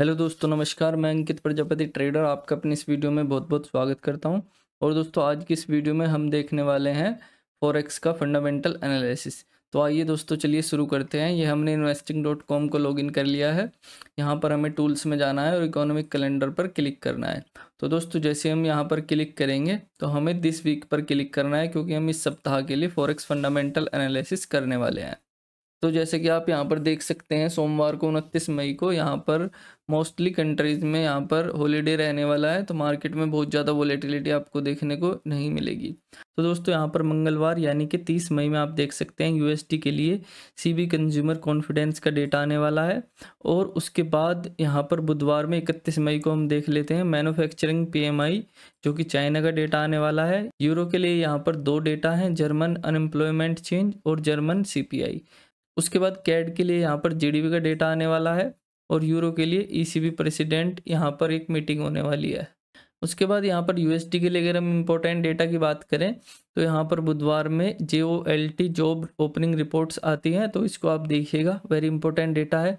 hello दोस्तों नमस्कार मैं अंकित प्रजापति ट्रेडर आपका अपनी इस वीडियो में बहुत बहुत स्वागत करता हूं और दोस्तों आज की इस वीडियो में हम देखने वाले हैं फॉरेक्स का फंडामेंटल एनालिसिस तो आइए दोस्तों चलिए शुरू करते हैं ये हमने इन्वेस्टिंग डॉट कॉम को लॉगिन कर लिया है यहाँ पर हमें टूल्स में जाना है और इकोनॉमिक कैलेंडर पर क्लिक करना है तो दोस्तों जैसे हम यहाँ पर क्लिक करेंगे तो हमें दिस वीक पर क्लिक करना है क्योंकि हम इस सप्ताह के लिए फॉरेक्स फंडामेंटल एनालिसिस करने वाले हैं तो जैसे कि आप यहाँ पर देख सकते हैं सोमवार को उनतीस मई को यहाँ पर मोस्टली कंट्रीज़ में यहाँ पर हॉलीडे रहने वाला है तो मार्केट में बहुत ज़्यादा वोलेटिलिटी आपको देखने को नहीं मिलेगी तो दोस्तों यहाँ पर मंगलवार यानी कि तीस मई में आप देख सकते हैं यू के लिए सी कंज्यूमर कॉन्फिडेंस का डेटा आने वाला है और उसके बाद यहाँ पर बुधवार में इकतीस मई को हम देख लेते हैं मैनुफैक्चरिंग पी जो कि चाइना का डेटा आने वाला है यूरो के लिए यहाँ पर दो डेटा हैं जर्मन अनएम्प्लॉयमेंट चेंज और जर्मन सी उसके बाद कैड के लिए यहाँ पर जीडीपी का डेटा आने वाला है और यूरो के लिए ईसीबी e प्रेसिडेंट यहाँ पर एक मीटिंग होने वाली है उसके बाद यहाँ पर यूएसडी के लिए अगर हम इम्पोर्टेंट डेटा की बात करें तो यहाँ पर बुधवार में J O L T job opening reports आती हैं तो इसको आप देखिएगा वेरी इंपॉर्टेंट डेटा है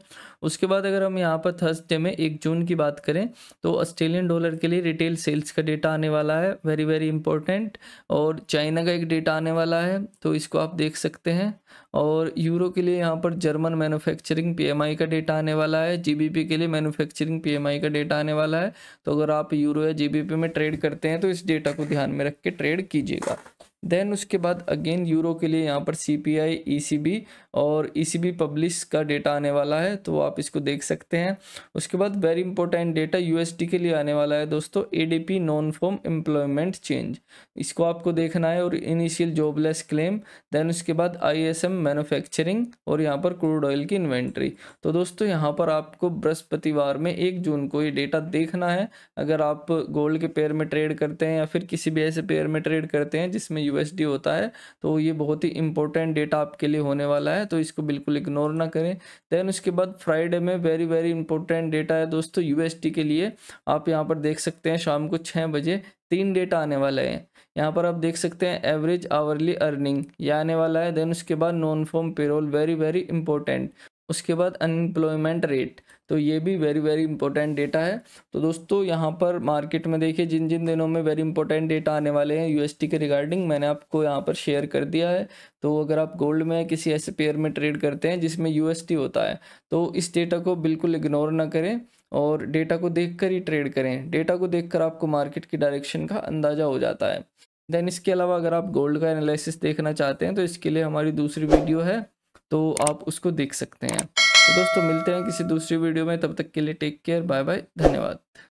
उसके बाद अगर हम यहाँ पर थर्सडे में एक जून की बात करें तो ऑस्ट्रेलियन डॉलर के लिए रिटेल सेल्स का डेटा आने वाला है वेरी वेरी इंपॉर्टेंट और चाइना का एक डेटा आने वाला है तो इसको आप देख सकते हैं और यूरो के लिए यहाँ पर जर्मन मैन्युफैक्चरिंग पी का डेटा आने वाला है जी के लिए मैनुफैक्चरिंग पी का डेटा आने वाला है तो अगर आप यूरो या जी में ट्रेड करते हैं तो इस डेटा को ध्यान में रख के ट्रेड कीजिएगा देन उसके बाद अगेन यूरो के लिए यहाँ पर C P I E C B और ई सी बी पब्लिश का डेटा आने वाला है तो आप इसको देख सकते हैं उसके बाद very important data U S T के लिए आने वाला है दोस्तों A D P non farm employment change इसको आपको देखना है और इनिशियल जॉबलेस क्लेम देन उसके बाद आई एस एम मैनुफैक्चरिंग और यहाँ पर क्रूड ऑयल की इन्वेंट्री तो दोस्तों यहाँ पर आपको बृहस्पतिवार में एक जून को ये डेटा देखना है अगर आप गोल्ड के पेयर में ट्रेड करते हैं या फिर किसी भी ऐसे पेयर में ट्रेड करते हैं जिसमें यूएसडी होता है तो ये बहुत ही इंपॉर्टेंट डेटा आपके लिए होने वाला है तो इसको बिल्कुल इग्नोर ना करें देन उसके बाद फ्राइडे में वेरी वेरी इंपॉर्टेंट डेटा है दोस्तों यूएसडी के लिए आप यहाँ पर देख सकते हैं शाम को छः बजे तीन डेटा आने वाला है यहाँ पर आप देख सकते हैं एवरेज आवरली अर्निंग ये आने वाला है देन उसके बाद non farm payroll very very important उसके बाद अनएम्प्लॉयमेंट रेट तो ये भी वेरी वेरी इंपॉर्टेंट डेटा है तो दोस्तों यहाँ पर मार्केट में देखिए जिन जिन दिनों में वेरी इंपॉर्टेंट डेटा आने वाले हैं यूएसटी के रिगार्डिंग मैंने आपको यहाँ पर शेयर कर दिया है तो अगर आप गोल्ड में किसी ऐसे पेयर में ट्रेड करते हैं जिसमें यू होता है तो इस डेटा को बिल्कुल इग्नोर ना करें और डेटा को देख ही ट्रेड करें डेटा को देख आपको मार्केट की डायरेक्शन का अंदाज़ा हो जाता है देन इसके अलावा अगर आप गोल्ड का एनालिसिस देखना चाहते हैं तो इसके लिए हमारी दूसरी वीडियो है तो आप उसको देख सकते हैं तो दोस्तों मिलते हैं किसी दूसरी वीडियो में तब तक के लिए टेक केयर बाय बाय धन्यवाद